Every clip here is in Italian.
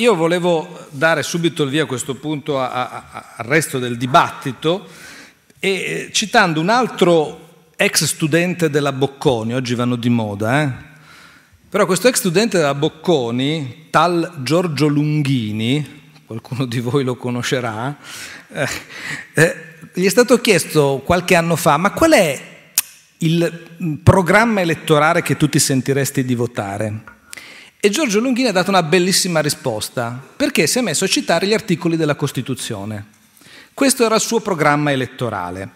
Io volevo dare subito il via a questo punto a, a, a, al resto del dibattito e, eh, citando un altro ex studente della Bocconi, oggi vanno di moda, eh? però questo ex studente della Bocconi, tal Giorgio Lunghini, qualcuno di voi lo conoscerà, eh, eh, gli è stato chiesto qualche anno fa, ma qual è il mm, programma elettorale che tu ti sentiresti di votare? E Giorgio Lunghini ha dato una bellissima risposta, perché si è messo a citare gli articoli della Costituzione. Questo era il suo programma elettorale,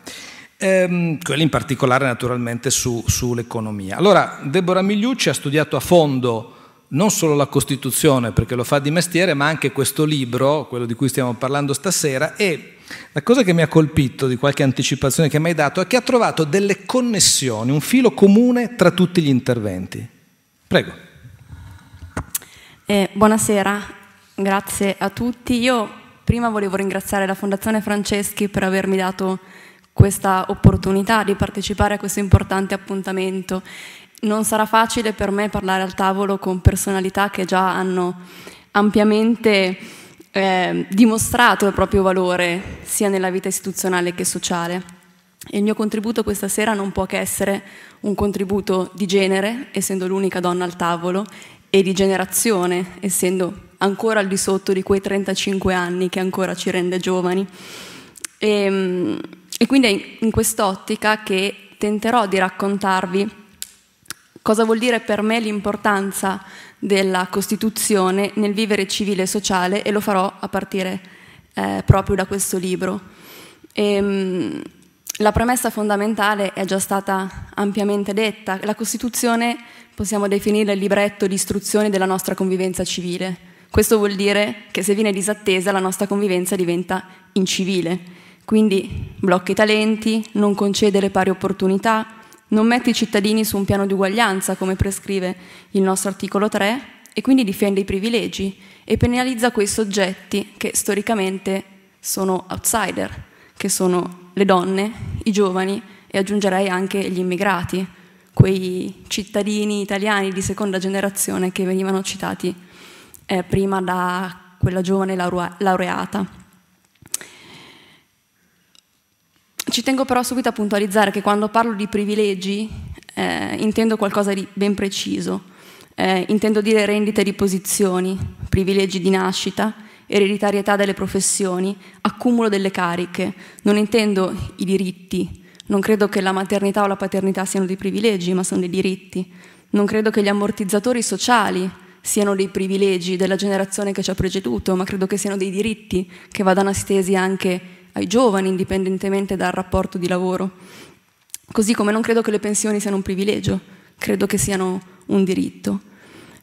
ehm, quelli in particolare naturalmente su, sull'economia. Allora, Deborah Migliucci ha studiato a fondo non solo la Costituzione, perché lo fa di mestiere, ma anche questo libro, quello di cui stiamo parlando stasera, e la cosa che mi ha colpito di qualche anticipazione che mi hai dato è che ha trovato delle connessioni, un filo comune tra tutti gli interventi. Prego. Eh, buonasera, grazie a tutti. Io prima volevo ringraziare la Fondazione Franceschi per avermi dato questa opportunità di partecipare a questo importante appuntamento. Non sarà facile per me parlare al tavolo con personalità che già hanno ampiamente eh, dimostrato il proprio valore sia nella vita istituzionale che sociale. E il mio contributo questa sera non può che essere un contributo di genere, essendo l'unica donna al tavolo, e di generazione, essendo ancora al di sotto di quei 35 anni che ancora ci rende giovani. E, ehm, e quindi è in quest'ottica che tenterò di raccontarvi cosa vuol dire per me l'importanza della Costituzione nel vivere civile e sociale e lo farò a partire eh, proprio da questo libro. E, ehm, la premessa fondamentale è già stata ampiamente detta, la Costituzione è possiamo definire il libretto di istruzione della nostra convivenza civile. Questo vuol dire che se viene disattesa la nostra convivenza diventa incivile. Quindi blocca i talenti, non concedere pari opportunità, non mette i cittadini su un piano di uguaglianza come prescrive il nostro articolo 3 e quindi difende i privilegi e penalizza quei soggetti che storicamente sono outsider, che sono le donne, i giovani e aggiungerei anche gli immigrati quei cittadini italiani di seconda generazione che venivano citati eh, prima da quella giovane laureata. Ci tengo però subito a puntualizzare che quando parlo di privilegi eh, intendo qualcosa di ben preciso, eh, intendo dire rendite di posizioni, privilegi di nascita, ereditarietà delle professioni, accumulo delle cariche, non intendo i diritti, non credo che la maternità o la paternità siano dei privilegi, ma sono dei diritti. Non credo che gli ammortizzatori sociali siano dei privilegi della generazione che ci ha preceduto, ma credo che siano dei diritti che vadano estesi anche ai giovani, indipendentemente dal rapporto di lavoro. Così come non credo che le pensioni siano un privilegio, credo che siano un diritto.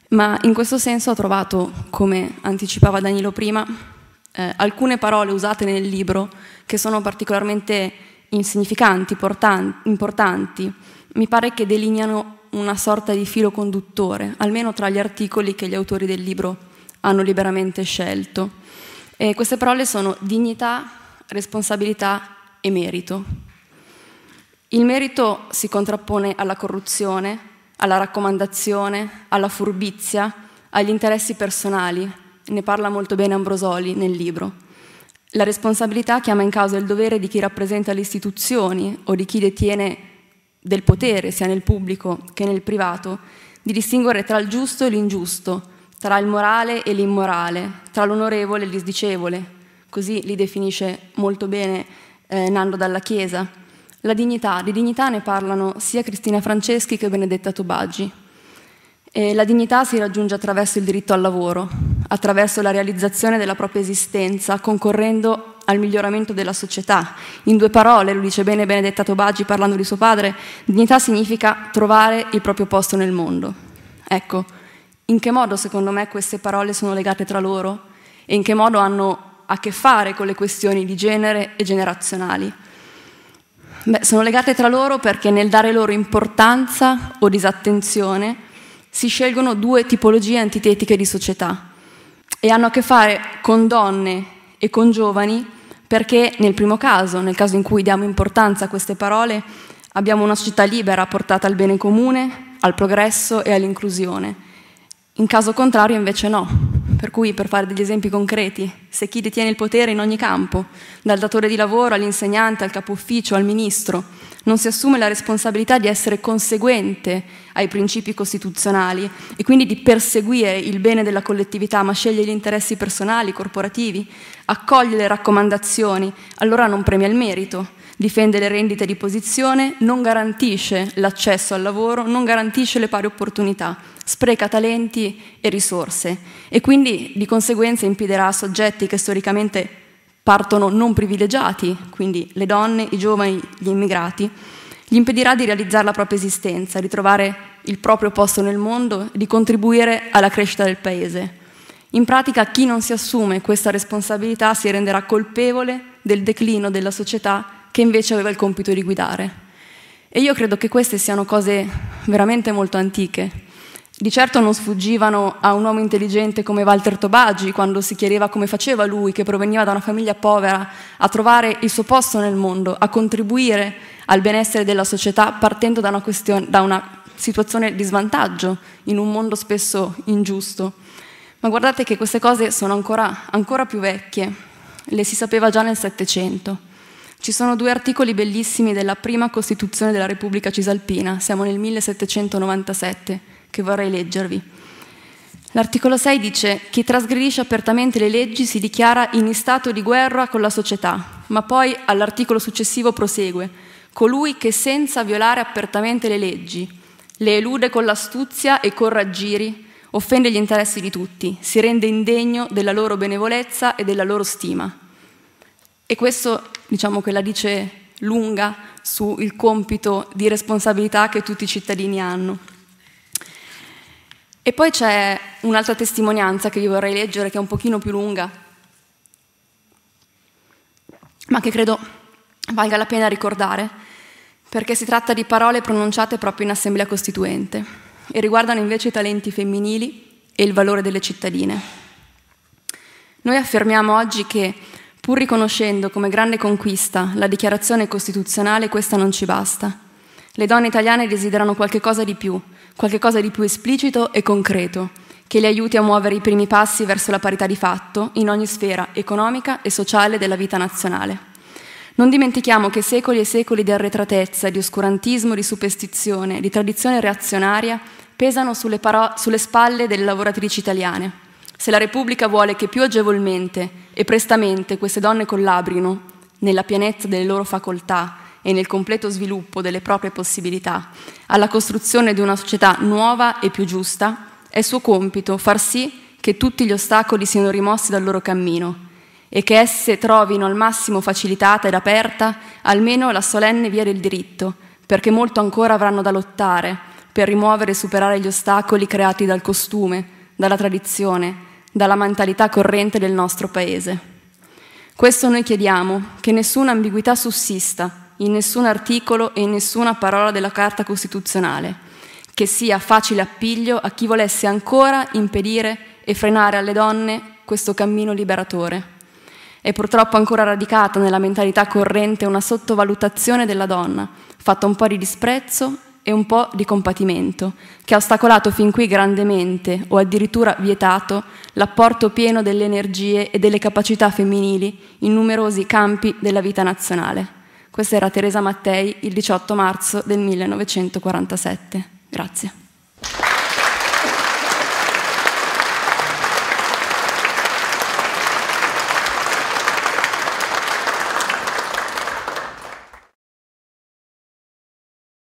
Ma in questo senso ho trovato, come anticipava Danilo prima, eh, alcune parole usate nel libro che sono particolarmente insignificanti, importanti, mi pare che delineano una sorta di filo conduttore, almeno tra gli articoli che gli autori del libro hanno liberamente scelto. E queste parole sono dignità, responsabilità e merito. Il merito si contrappone alla corruzione, alla raccomandazione, alla furbizia, agli interessi personali. Ne parla molto bene Ambrosoli nel libro. La responsabilità chiama in causa il dovere di chi rappresenta le istituzioni o di chi detiene del potere, sia nel pubblico che nel privato, di distinguere tra il giusto e l'ingiusto, tra il morale e l'immorale, tra l'onorevole e il disdicevole. Così li definisce molto bene eh, Nando dalla Chiesa. La dignità, di dignità ne parlano sia Cristina Franceschi che Benedetta Tobaggi. E la dignità si raggiunge attraverso il diritto al lavoro, attraverso la realizzazione della propria esistenza, concorrendo al miglioramento della società. In due parole, lo dice bene Benedetta Tobaggi parlando di suo padre, dignità significa trovare il proprio posto nel mondo. Ecco, in che modo secondo me queste parole sono legate tra loro e in che modo hanno a che fare con le questioni di genere e generazionali? Beh, sono legate tra loro perché nel dare loro importanza o disattenzione si scelgono due tipologie antitetiche di società e hanno a che fare con donne e con giovani perché nel primo caso, nel caso in cui diamo importanza a queste parole, abbiamo una società libera portata al bene comune, al progresso e all'inclusione. In caso contrario invece no. Per cui, per fare degli esempi concreti, se chi detiene il potere in ogni campo, dal datore di lavoro all'insegnante, al capo ufficio, al ministro, non si assume la responsabilità di essere conseguente ai principi costituzionali e quindi di perseguire il bene della collettività, ma sceglie gli interessi personali, corporativi, accoglie le raccomandazioni, allora non premia il merito, difende le rendite di posizione, non garantisce l'accesso al lavoro, non garantisce le pari opportunità, spreca talenti e risorse e quindi di conseguenza impiderà a soggetti che storicamente partono non privilegiati, quindi le donne, i giovani, gli immigrati, gli impedirà di realizzare la propria esistenza, di trovare il proprio posto nel mondo e di contribuire alla crescita del Paese. In pratica chi non si assume questa responsabilità si renderà colpevole del declino della società che invece aveva il compito di guidare. E io credo che queste siano cose veramente molto antiche. Di certo non sfuggivano a un uomo intelligente come Walter Tobagi quando si chiedeva come faceva lui, che proveniva da una famiglia povera, a trovare il suo posto nel mondo, a contribuire al benessere della società partendo da una, da una situazione di svantaggio in un mondo spesso ingiusto. Ma guardate che queste cose sono ancora, ancora più vecchie, le si sapeva già nel Settecento. Ci sono due articoli bellissimi della prima Costituzione della Repubblica Cisalpina, siamo nel 1797 che vorrei leggervi. L'articolo 6 dice chi trasgredisce apertamente le leggi si dichiara in stato di guerra con la società, ma poi all'articolo successivo prosegue colui che senza violare apertamente le leggi le elude con l'astuzia e con raggiri, offende gli interessi di tutti, si rende indegno della loro benevolezza e della loro stima. E questo, diciamo che la dice lunga sul compito di responsabilità che tutti i cittadini hanno. E poi c'è un'altra testimonianza che vi vorrei leggere, che è un pochino più lunga, ma che credo valga la pena ricordare, perché si tratta di parole pronunciate proprio in Assemblea Costituente e riguardano invece i talenti femminili e il valore delle cittadine. Noi affermiamo oggi che, pur riconoscendo come grande conquista la dichiarazione costituzionale, questa non ci basta. Le donne italiane desiderano qualche cosa di più qualcosa di più esplicito e concreto, che le aiuti a muovere i primi passi verso la parità di fatto in ogni sfera economica e sociale della vita nazionale. Non dimentichiamo che secoli e secoli di arretratezza, di oscurantismo, di superstizione, di tradizione reazionaria pesano sulle, sulle spalle delle lavoratrici italiane. Se la Repubblica vuole che più agevolmente e prestamente queste donne collaborino nella pienezza delle loro facoltà e nel completo sviluppo delle proprie possibilità, alla costruzione di una società nuova e più giusta, è suo compito far sì che tutti gli ostacoli siano rimossi dal loro cammino e che esse trovino al massimo facilitata ed aperta almeno la solenne via del diritto, perché molto ancora avranno da lottare per rimuovere e superare gli ostacoli creati dal costume, dalla tradizione, dalla mentalità corrente del nostro Paese. Questo noi chiediamo, che nessuna ambiguità sussista in nessun articolo e in nessuna parola della Carta Costituzionale, che sia facile appiglio a chi volesse ancora impedire e frenare alle donne questo cammino liberatore. È purtroppo ancora radicata nella mentalità corrente una sottovalutazione della donna, fatta un po' di disprezzo e un po' di compatimento, che ha ostacolato fin qui grandemente o addirittura vietato l'apporto pieno delle energie e delle capacità femminili in numerosi campi della vita nazionale. Questa era Teresa Mattei il 18 marzo del 1947. Grazie.